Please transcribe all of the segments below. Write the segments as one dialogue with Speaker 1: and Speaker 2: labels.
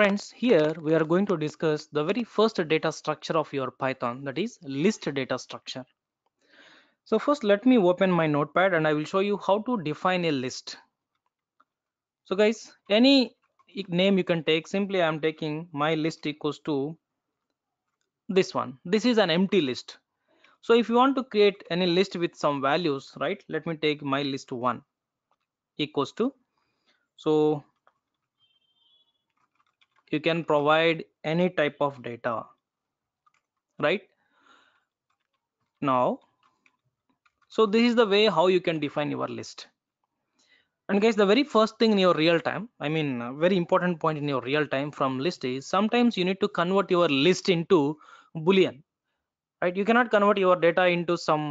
Speaker 1: Friends, here we are going to discuss the very first data structure of your Python, that is list data structure. So first, let me open my notepad and I will show you how to define a list. So guys, any name you can take, simply I'm taking my list equals to this one. This is an empty list. So if you want to create any list with some values, right? Let me take my list one equals to. So you can provide any type of data right now so this is the way how you can define your list and guys the very first thing in your real time i mean very important point in your real time from list is sometimes you need to convert your list into boolean right you cannot convert your data into some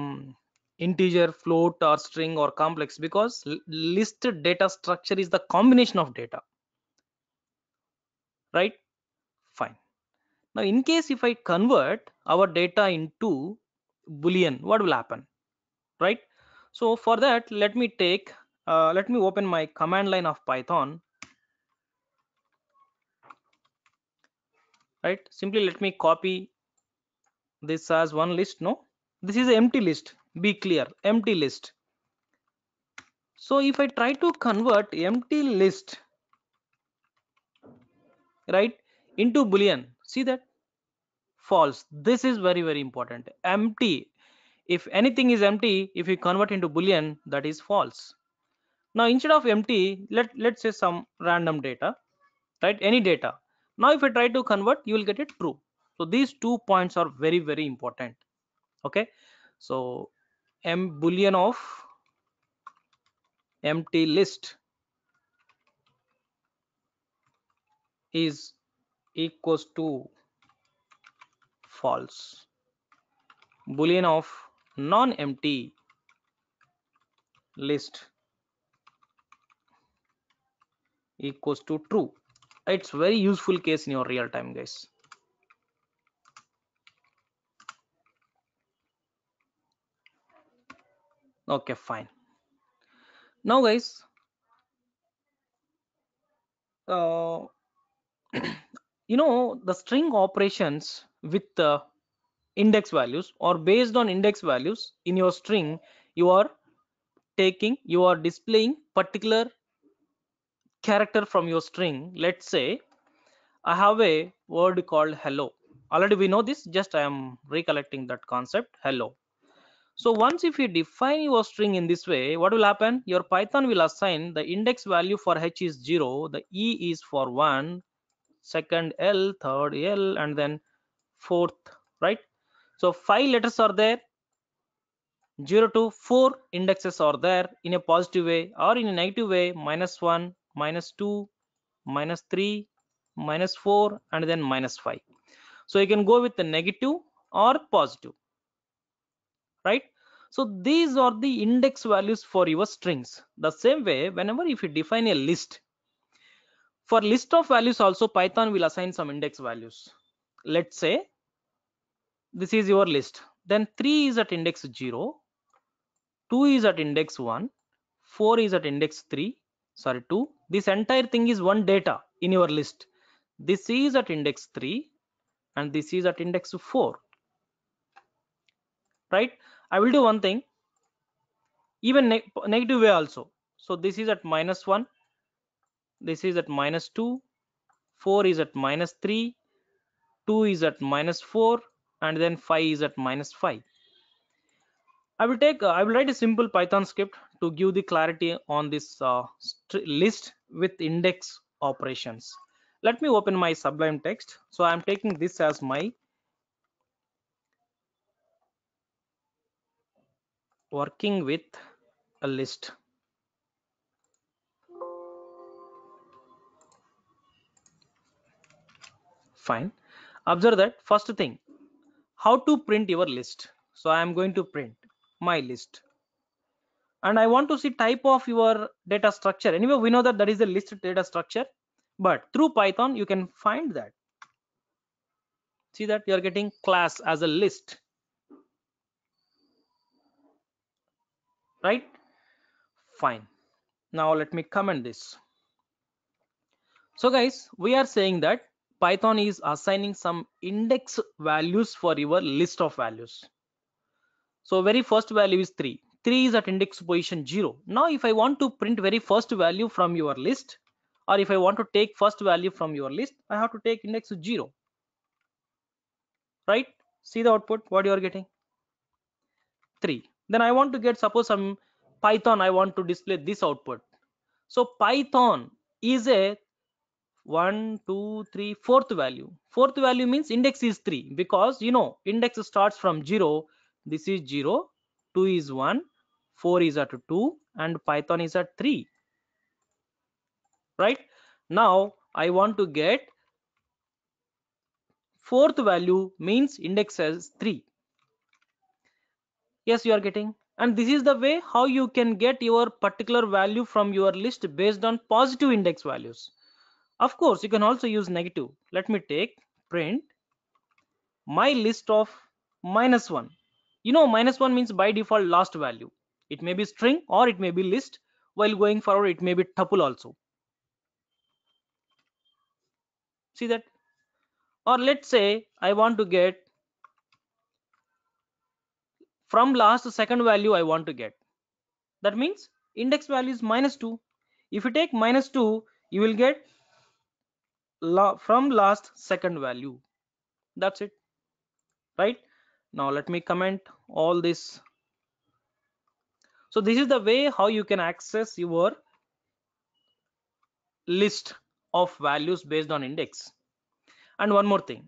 Speaker 1: integer float or string or complex because list data structure is the combination of data right fine now in case if i convert our data into boolean what will happen right so for that let me take uh, let me open my command line of python right simply let me copy this as one list no this is empty list be clear empty list so if i try to convert empty list right into boolean see that false this is very very important empty if anything is empty if you convert into boolean that is false now instead of empty let let's say some random data right any data now if i try to convert you will get it true so these two points are very very important okay so m boolean of empty list is equals to false boolean of non-empty list equals to true it's very useful case in your real time guys okay fine now guys uh, you know the string operations with the index values or based on index values in your string you are taking you are displaying particular character from your string let's say i have a word called hello already we know this just i am recollecting that concept hello so once if you define your string in this way what will happen your python will assign the index value for h is 0 the e is for 1 second L, third L, and then fourth, right? So five letters are there, zero to four indexes are there in a positive way or in a negative way, minus one, minus two, minus three, minus four, and then minus five. So you can go with the negative or positive, right? So these are the index values for your strings. The same way, whenever if you define a list, for list of values also python will assign some index values let's say this is your list then 3 is at index 0 2 is at index 1 4 is at index 3 sorry 2 this entire thing is one data in your list this is at index 3 and this is at index 4 right i will do one thing even ne negative way also so this is at minus 1 this is at minus 2 4 is at minus 3 2 is at minus 4 and then 5 is at minus 5 i will take uh, i will write a simple python script to give the clarity on this uh, list with index operations let me open my sublime text so i am taking this as my working with a list fine observe that first thing how to print your list so i am going to print my list and i want to see type of your data structure anyway we know that that is the list data structure but through python you can find that see that you are getting class as a list right fine now let me comment this so guys we are saying that python is assigning some index values for your list of values so very first value is 3 3 is at index position 0 now if i want to print very first value from your list or if i want to take first value from your list i have to take index 0 right see the output what you are getting 3 then i want to get suppose some python i want to display this output so python is a one two three fourth value fourth value means index is three because you know index starts from zero this is zero two is one four is at two and python is at three right now i want to get fourth value means index as three yes you are getting and this is the way how you can get your particular value from your list based on positive index values of course, you can also use negative. Let me take print my list of minus one. You know, minus one means by default last value. It may be string or it may be list. While going forward, it may be tuple also. See that? Or let's say I want to get from last second value I want to get. That means index value is minus 2. If you take minus 2, you will get from last second value that's it right now let me comment all this so this is the way how you can access your list of values based on index and one more thing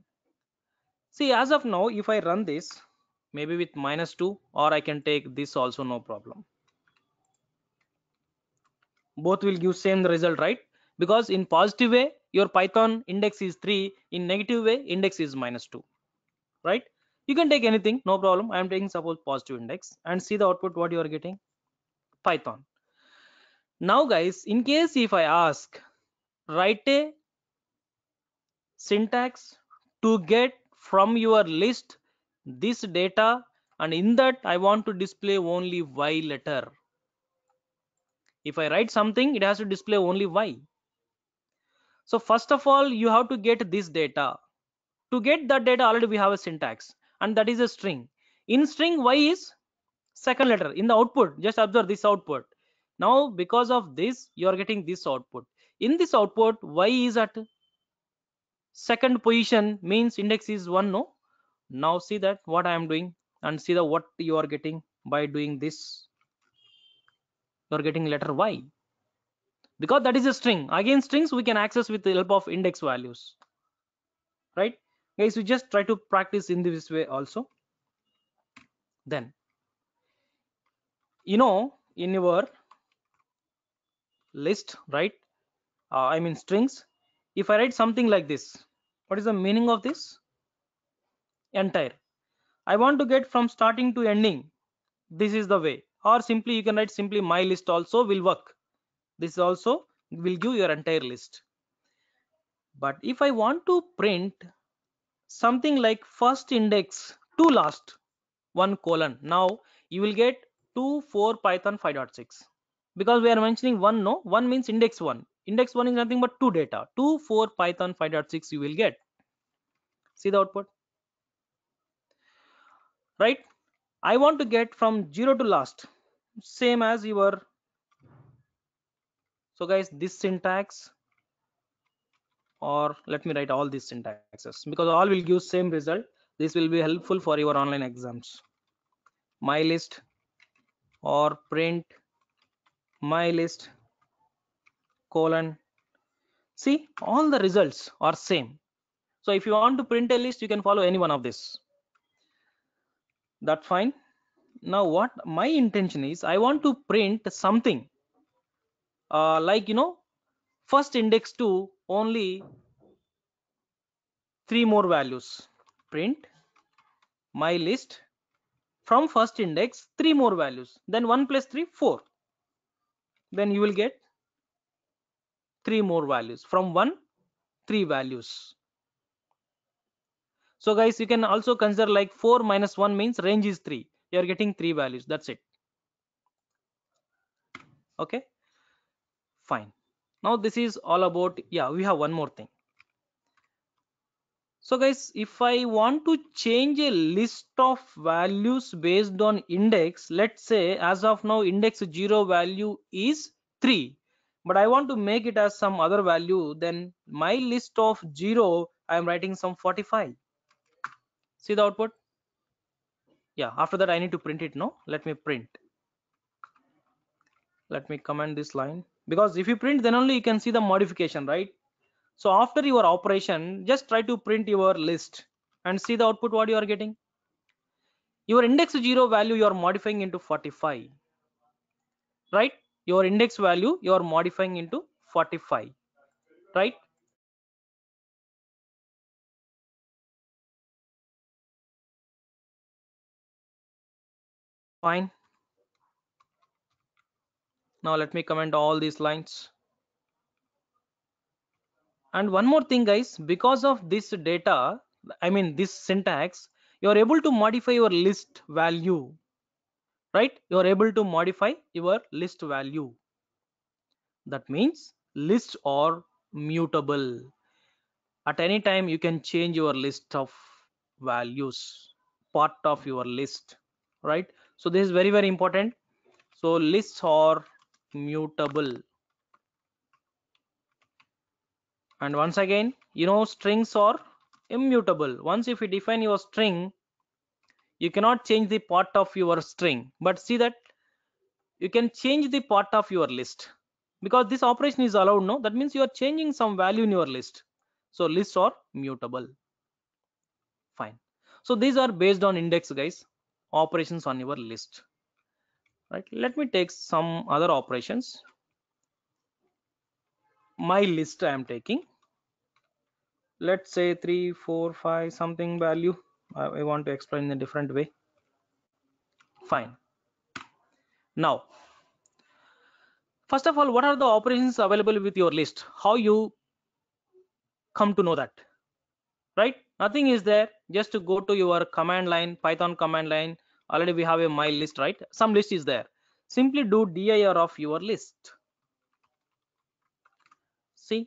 Speaker 1: see as of now if i run this maybe with minus 2 or i can take this also no problem both will give same result right because in positive way your python index is 3 in negative way index is minus 2 right you can take anything no problem i am taking suppose positive index and see the output what you are getting python now guys in case if i ask write a syntax to get from your list this data and in that i want to display only y letter if i write something it has to display only y so first of all you have to get this data to get that data already we have a syntax and that is a string in string y is second letter in the output just observe this output now because of this you are getting this output in this output y is at second position means index is one no now see that what i am doing and see the what you are getting by doing this you are getting letter y because that is a string again strings we can access with the help of index values right guys we just try to practice in this way also then you know in your list right uh, i mean strings if i write something like this what is the meaning of this entire i want to get from starting to ending this is the way or simply you can write simply my list also will work this also will give your entire list but if i want to print something like first index to last one colon now you will get 2 4 python 5.6 because we are mentioning one no one means index one index one is nothing but two data 2 4 python 5.6 you will get see the output right i want to get from 0 to last same as your so guys this syntax or let me write all these syntaxes because all will give same result this will be helpful for your online exams my list or print my list colon see all the results are same so if you want to print a list you can follow any one of this that's fine now what my intention is i want to print something uh, like you know first index to only three more values print my list from first index three more values then 1 plus 3 4 then you will get three more values from 1 three values so guys you can also consider like 4 minus 1 means range is 3 you are getting three values that's it okay fine now this is all about yeah we have one more thing so guys if i want to change a list of values based on index let's say as of now index 0 value is 3 but i want to make it as some other value then my list of 0 i am writing some 45 see the output yeah after that i need to print it no let me print let me comment this line because if you print then only you can see the modification right so after your operation just try to print your list and see the output what you are getting your index 0 value you are modifying into 45 right your index value you are modifying into 45 right fine now let me comment all these lines and one more thing guys because of this data i mean this syntax you're able to modify your list value right you're able to modify your list value that means lists are mutable at any time you can change your list of values part of your list right so this is very very important so lists are mutable and once again you know strings are immutable once if you define your string you cannot change the part of your string but see that you can change the part of your list because this operation is allowed no that means you are changing some value in your list so lists are mutable fine so these are based on index guys operations on your list right let me take some other operations my list i am taking let's say three four five something value i, want to explain in a different way fine now first of all what are the operations available with your list how you come to know that right nothing is there just to go to your command line python command line already we have a my list right some list is there simply do dir of your list see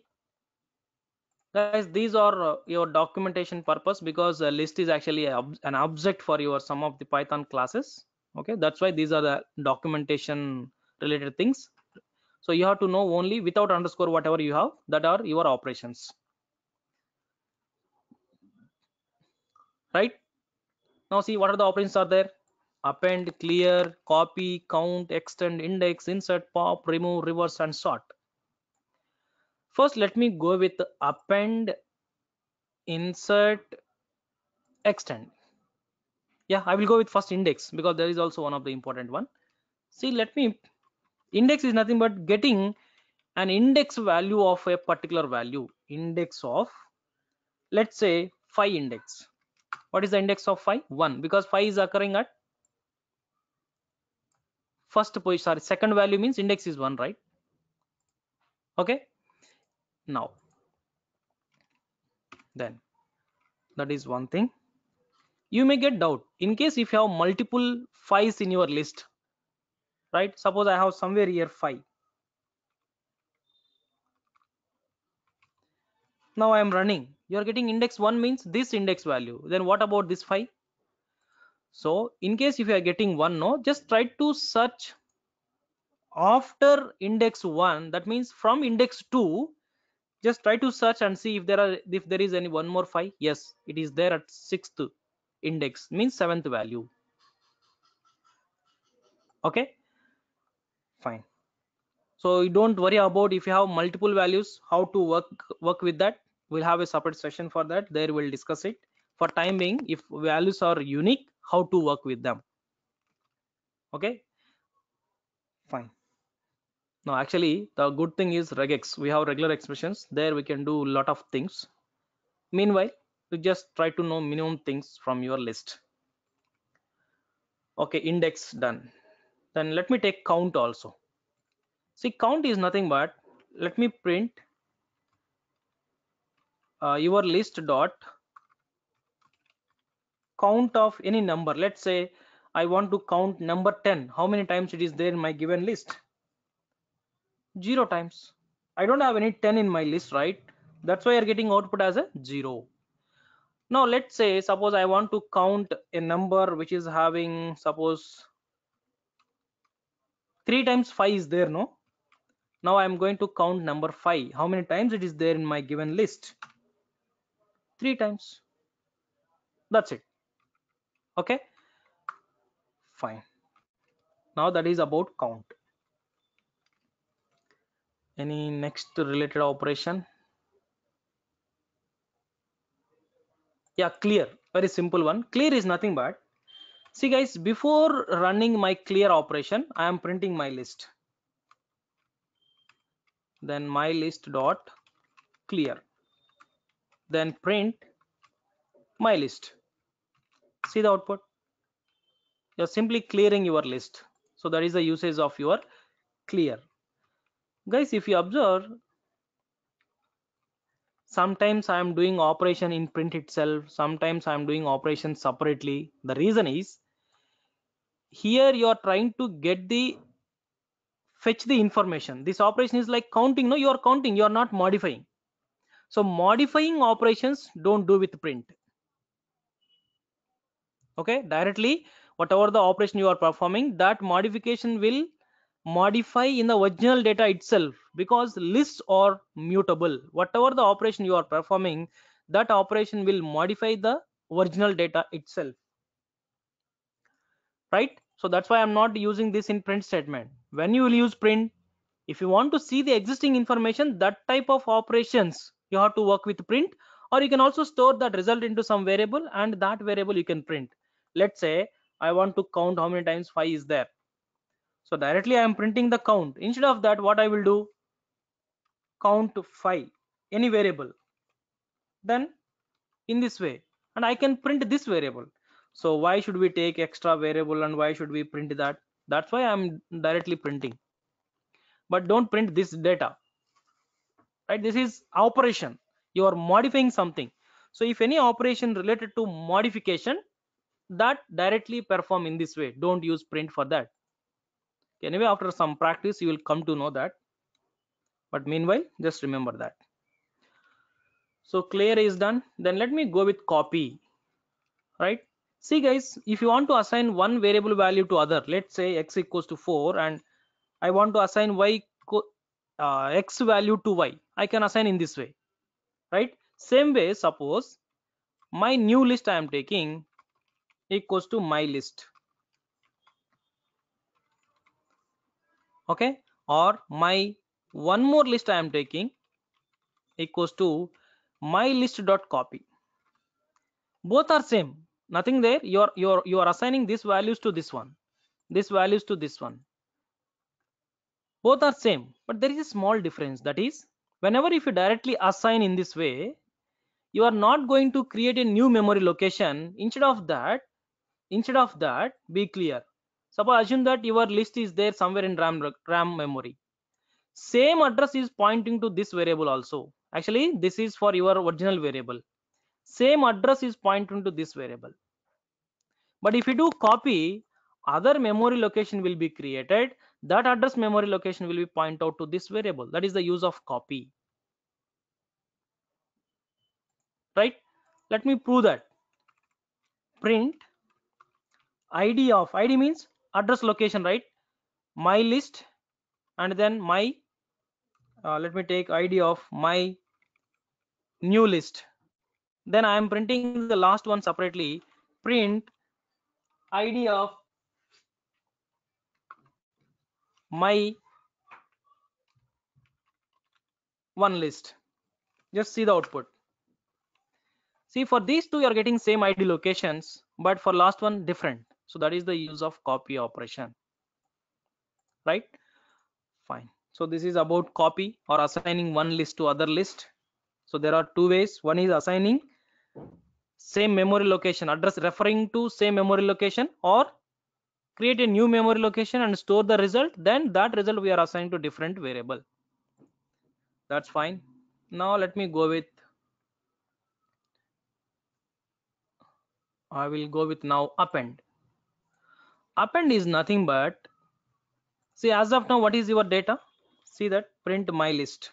Speaker 1: guys these are uh, your documentation purpose because a list is actually a, an object for your some of the python classes okay that's why these are the documentation related things so you have to know only without underscore whatever you have that are your operations right now see what are the operations are there append clear copy count extend index insert pop remove reverse and sort first let me go with append insert extend yeah i will go with first index because there is also one of the important one see let me index is nothing but getting an index value of a particular value index of let's say phi index what is the index of phi 1 because phi is occurring at first position sorry second value means index is one right okay now then that is one thing you may get doubt in case if you have multiple fives in your list right suppose i have somewhere here five now i am running you are getting index 1 means this index value then what about this 5 so in case if you are getting one no just try to search after index 1 that means from index 2 just try to search and see if there are if there is any one more 5 yes it is there at sixth index means seventh value okay fine so you don't worry about if you have multiple values how to work work with that we'll have a separate session for that there we'll discuss it for time being if values are unique how to work with them okay fine now actually the good thing is regex we have regular expressions there we can do a lot of things meanwhile you just try to know minimum things from your list okay index done then let me take count also see count is nothing but let me print uh, your list dot count of any number let's say i want to count number 10 how many times it is there in my given list zero times i don't have any 10 in my list right that's why you're getting output as a zero now let's say suppose i want to count a number which is having suppose 3 times 5 is there no now i am going to count number 5 how many times it is there in my given list 3 times that's it okay fine now that is about count any next related operation yeah clear very simple one clear is nothing but see guys before running my clear operation i am printing my list then my list dot clear then print my list see the output you're simply clearing your list so that is the usage of your clear guys if you observe sometimes i am doing operation in print itself sometimes i am doing operation separately the reason is here you are trying to get the fetch the information this operation is like counting no you are counting you are not modifying so modifying operations don't do with print okay directly whatever the operation you are performing that modification will modify in the original data itself because lists are mutable whatever the operation you are performing that operation will modify the original data itself right so that's why i'm not using this in print statement when you will use print if you want to see the existing information that type of operations you have to work with print or you can also store that result into some variable and that variable you can print let's say i want to count how many times 5 is there so directly i am printing the count instead of that what i will do count 5 any variable then in this way and i can print this variable so why should we take extra variable and why should we print that that's why i'm directly printing but don't print this data right this is operation you are modifying something so if any operation related to modification that directly perform in this way don't use print for that anyway after some practice you will come to know that but meanwhile just remember that so clear is done then let me go with copy right see guys if you want to assign one variable value to other let's say x equals to 4 and i want to assign y uh, x value to y i can assign in this way right same way suppose my new list i am taking equals to my list okay or my one more list i am taking equals to my list dot copy both are same nothing there you are you are you are assigning these values to this one these values to this one both are same but there is a small difference that is whenever if you directly assign in this way you are not going to create a new memory location instead of that instead of that be clear suppose assume that your list is there somewhere in ram ram memory same address is pointing to this variable also actually this is for your original variable same address is pointing to this variable but if you do copy other memory location will be created that address memory location will be point out to this variable that is the use of copy right let me prove that print id of id means address location right my list and then my uh, let me take id of my new list then i am printing the last one separately print id of my one list just see the output see for these two you are getting same id locations but for last one different so that is the use of copy operation right fine so this is about copy or assigning one list to other list so there are two ways one is assigning same memory location address referring to same memory location or create a new memory location and store the result then that result we are assigning to different variable that's fine now let me go with I will go with now append append is nothing but see as of now what is your data see that print my list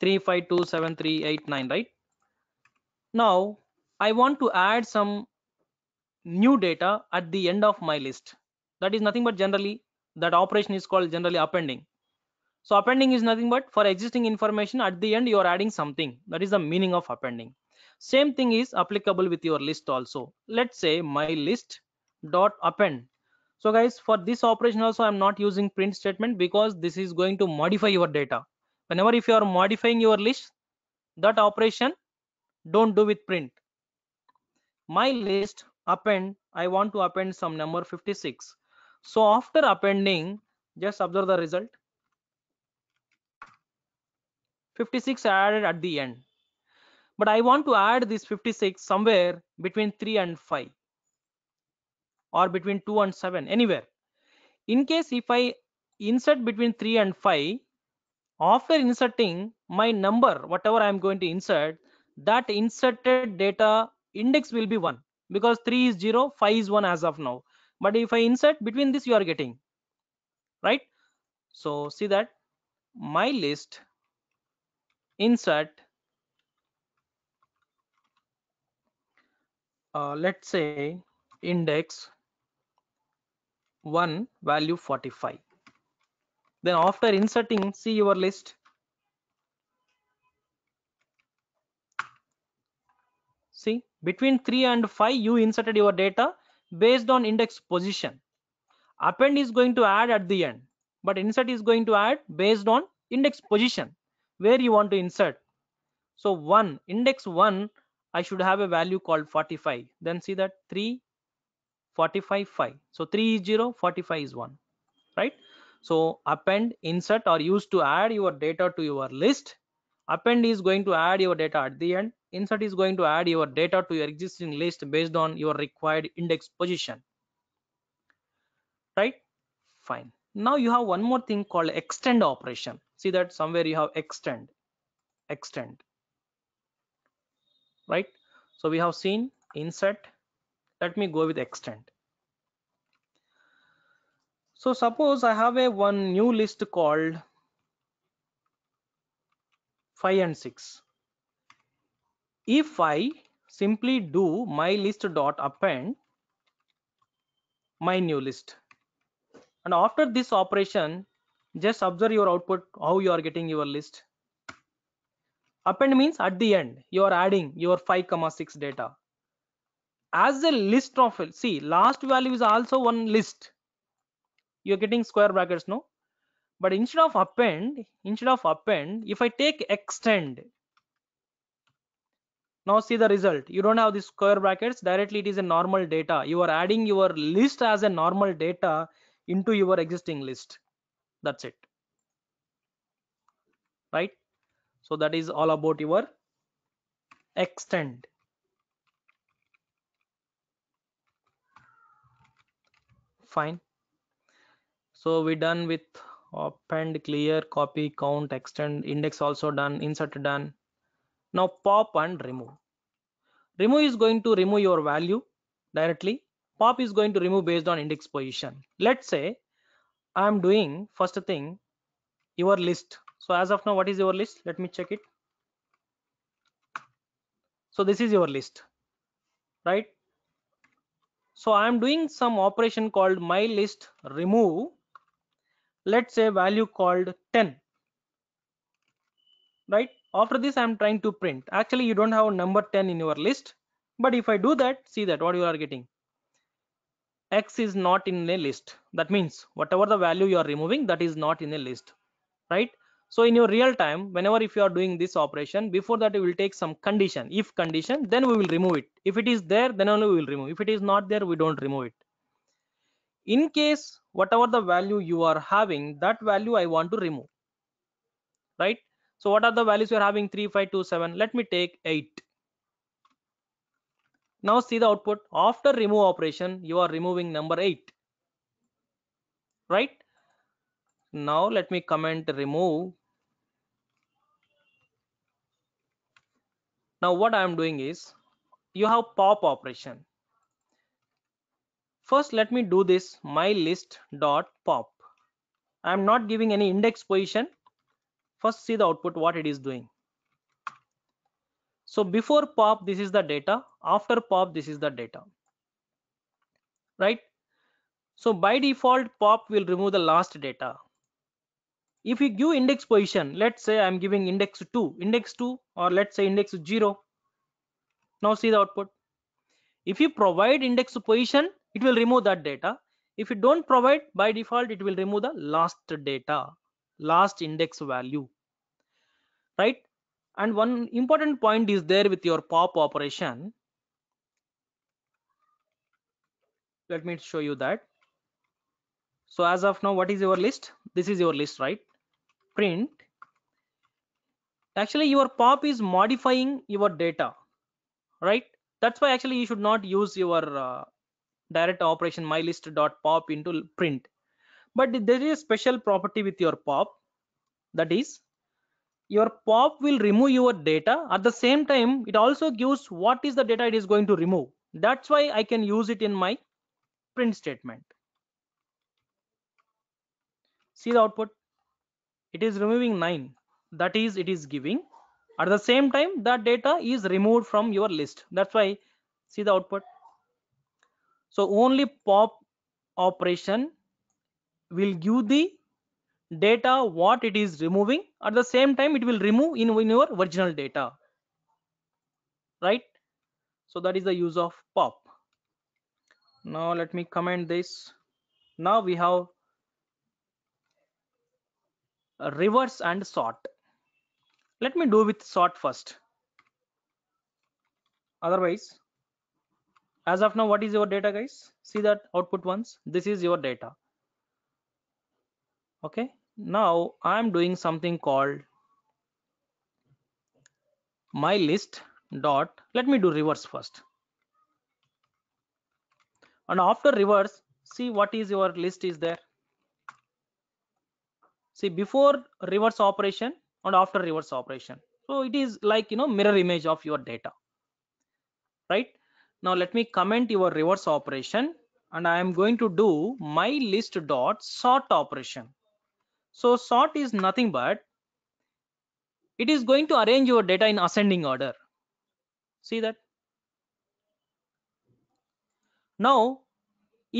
Speaker 1: 3527389 right now i want to add some new data at the end of my list that is nothing but generally that operation is called generally appending so appending is nothing but for existing information at the end you are adding something that is the meaning of appending same thing is applicable with your list also let's say my list dot append so guys for this operation also i'm not using print statement because this is going to modify your data whenever if you are modifying your list that operation don't do with print my list append i want to append some number 56 so after appending just observe the result 56 added at the end but I want to add this 56 somewhere between 3 and 5 or between 2 and 7 anywhere in case if I insert between 3 and 5 after inserting my number whatever I am going to insert that inserted data index will be 1 because 3 is 0 5 is 1 as of now but if I insert between this you are getting right so see that my list insert Uh, let's say index 1 value 45 then after inserting see your list see between 3 and 5 you inserted your data based on index position append is going to add at the end but insert is going to add based on index position where you want to insert so 1 index 1 I should have a value called 45 then see that 3 45 5 so 3 is 0 45 is 1 right so append insert or use to add your data to your list append is going to add your data at the end insert is going to add your data to your existing list based on your required index position right fine now you have one more thing called extend operation see that somewhere you have extend extend right so we have seen insert let me go with extend so suppose i have a one new list called 5 and 6 if i simply do my list dot append my new list and after this operation just observe your output how you are getting your list append means at the end you are adding your 5 comma 6 data as a list of see last value is also one list you're getting square brackets no but instead of append instead of append if i take extend now see the result you don't have the square brackets directly it is a normal data you are adding your list as a normal data into your existing list that's it right so that is all about your extend fine so we done with append clear copy count extend index also done insert done now pop and remove remove is going to remove your value directly pop is going to remove based on index position let's say i am doing first thing your list so as of now what is your list let me check it so this is your list right so i am doing some operation called my list remove let's say value called 10 right after this i am trying to print actually you don't have number 10 in your list but if i do that see that what you are getting x is not in a list that means whatever the value you are removing that is not in a list right so in your real time whenever if you are doing this operation before that you will take some condition if condition then we will remove it if it is there then only we will remove if it is not there we don't remove it in case whatever the value you are having that value i want to remove right so what are the values you are having 3527 let me take 8 now see the output after remove operation you are removing number 8 right now let me comment remove now what i am doing is you have pop operation first let me do this my list dot pop i am not giving any index position first see the output what it is doing so before pop this is the data after pop this is the data right so by default pop will remove the last data if you give index position let's say i'm giving index 2 index 2 or let's say index 0 now see the output if you provide index position it will remove that data if you don't provide by default it will remove the last data last index value right and one important point is there with your pop operation let me show you that so as of now what is your list this is your list right print actually your pop is modifying your data right that's why actually you should not use your uh, direct operation mylist.pop into print but there is a special property with your pop that is your pop will remove your data at the same time it also gives what is the data it is going to remove that's why i can use it in my print statement see the output it is removing 9 that is it is giving at the same time that data is removed from your list that's why see the output so only pop operation will give the data what it is removing at the same time it will remove in, in your original data right so that is the use of pop now let me comment this now we have reverse and sort let me do with sort first otherwise as of now what is your data guys see that output once this is your data okay now i'm doing something called my list dot let me do reverse first and after reverse see what is your list is there see before reverse operation and after reverse operation so it is like you know mirror image of your data right now let me comment your reverse operation and i am going to do my list dot sort operation so sort is nothing but it is going to arrange your data in ascending order see that now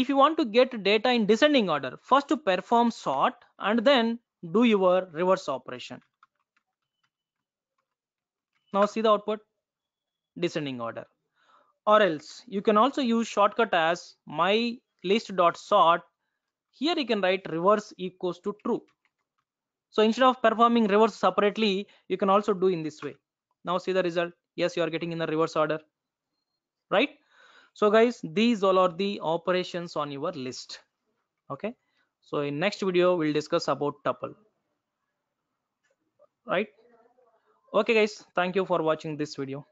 Speaker 1: if you want to get data in descending order first to perform sort and then do your reverse operation now see the output descending order or else you can also use shortcut as my list dot sort here you can write reverse equals to true so instead of performing reverse separately you can also do in this way now see the result yes you are getting in the reverse order right so guys these all are the operations on your list okay so in next video we'll discuss about tuple right okay guys thank you for watching this video